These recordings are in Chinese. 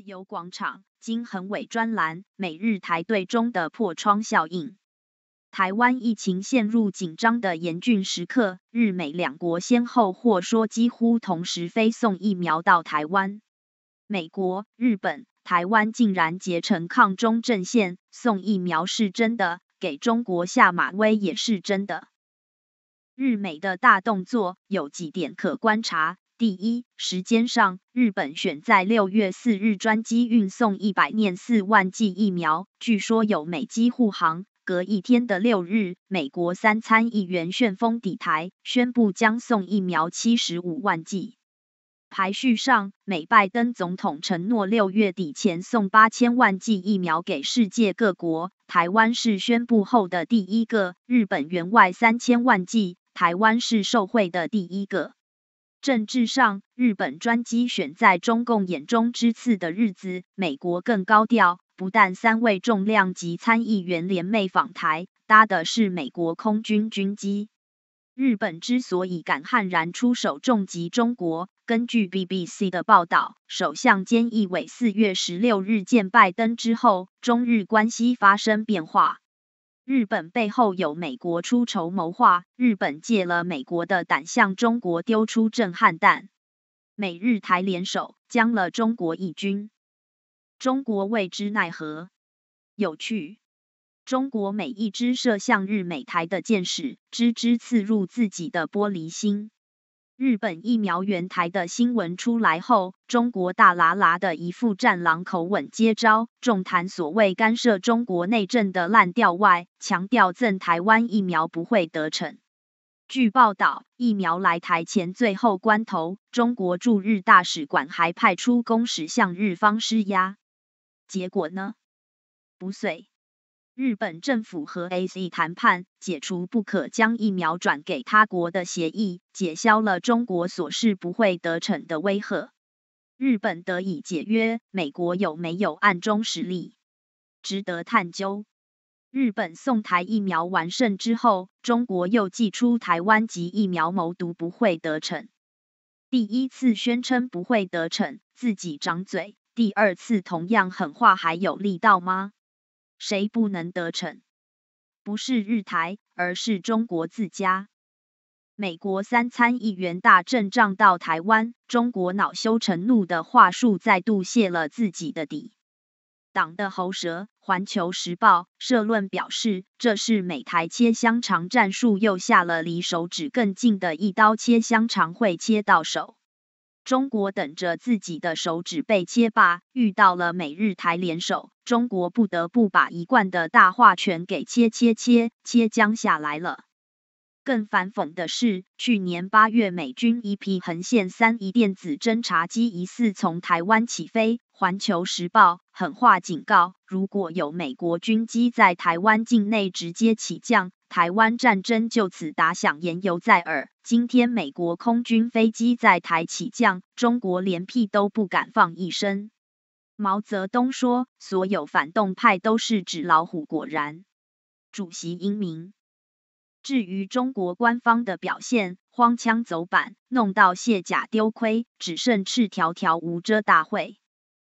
自由广场金恒伟专栏：每日台队中的破窗效应。台湾疫情陷入紧张的严峻时刻，日美两国先后或说几乎同时飞送疫苗到台湾。美国、日本、台湾竟然结成抗中阵线，送疫苗是真的，给中国下马威也是真的。日美的大动作有几点可观察。第一，时间上，日本选在六月四日专机运送一百廿四万剂疫苗，据说有美机护航。隔一天的六日，美国三参议员旋风抵台，宣布将送疫苗七十五万剂。排序上，美拜登总统承诺六月底前送八千万剂疫苗给世界各国，台湾是宣布后的第一个；日本员外三千万剂，台湾是受惠的第一个。政治上，日本专机选在中共眼中之次的日子，美国更高调。不但三位重量级参议员联袂访台，搭的是美国空军军机。日本之所以敢悍然出手重击中国，根据 BBC 的报道，首相菅义伟四月十六日见拜登之后，中日关系发生变化。日本背后有美国出筹谋划，日本借了美国的胆，向中国丢出震撼弹。美日台联手将了中国一军，中国未知奈何。有趣，中国每一支射向日美台的箭矢，只只刺入自己的玻璃心。日本疫苗援台的新闻出来后，中国大喇喇的一副战狼口吻接招，重谈所谓干涉中国内政的烂调外，强调赠台湾疫苗不会得逞。据报道，疫苗来台前最后关头，中国驻日大使馆还派出公使向日方施压，结果呢？不遂。日本政府和 A C 谈判解除不可将疫苗转给他国的协议，解消了中国所示不会得逞的威吓。日本得以解约，美国有没有暗中实力，值得探究。日本送台疫苗完胜之后，中国又寄出台湾及疫苗谋独不会得逞。第一次宣称不会得逞，自己掌嘴；第二次同样狠话还有力道吗？谁不能得逞？不是日台，而是中国自家。美国三参议员大阵仗到台湾，中国恼羞成怒的话术再度泄了自己的底。党的喉舌《环球时报》社论表示，这是美台切香肠战术又下了离手指更近的一刀，切香肠会切到手。中国等着自己的手指被切吧，遇到了美日台联手，中国不得不把一贯的大话全给切切切切将下来了。更反讽的是，去年八月美军一批“横线三一”电子侦察机疑似从台湾起飞，《环球时报》狠话警告：如果有美国军机在台湾境内直接起降。台湾战争就此打响，言犹在耳。今天美国空军飞机在台起降，中国连屁都不敢放一声。毛泽东说：“所有反动派都是纸老虎。”果然，主席英明。至于中国官方的表现，荒腔走板，弄到卸甲丢盔，只剩赤条条无遮大会。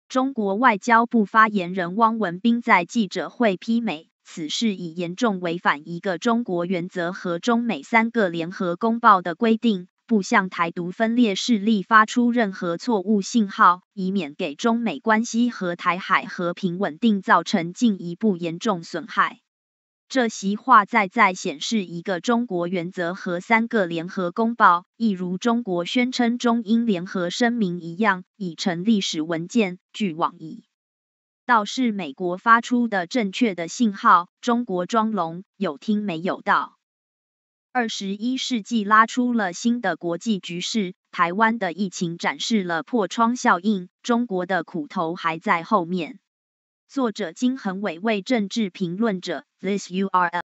中国外交部发言人汪文斌在记者会批美。此事已严重违反一个中国原则和中美三个联合公报的规定，不向台独分裂势力发出任何错误信号，以免给中美关系和台海和平稳定造成进一步严重损害。这席话再再显示，一个中国原则和三个联合公报，一如中国宣称中英联合声明一样，已成历史文件。据网译。倒是美国发出的正确的信号，中国装聋有听没有到。二十一世纪拉出了新的国际局势，台湾的疫情展示了破窗效应，中国的苦头还在后面。作者金恒伟，为政治评论者。This you are up。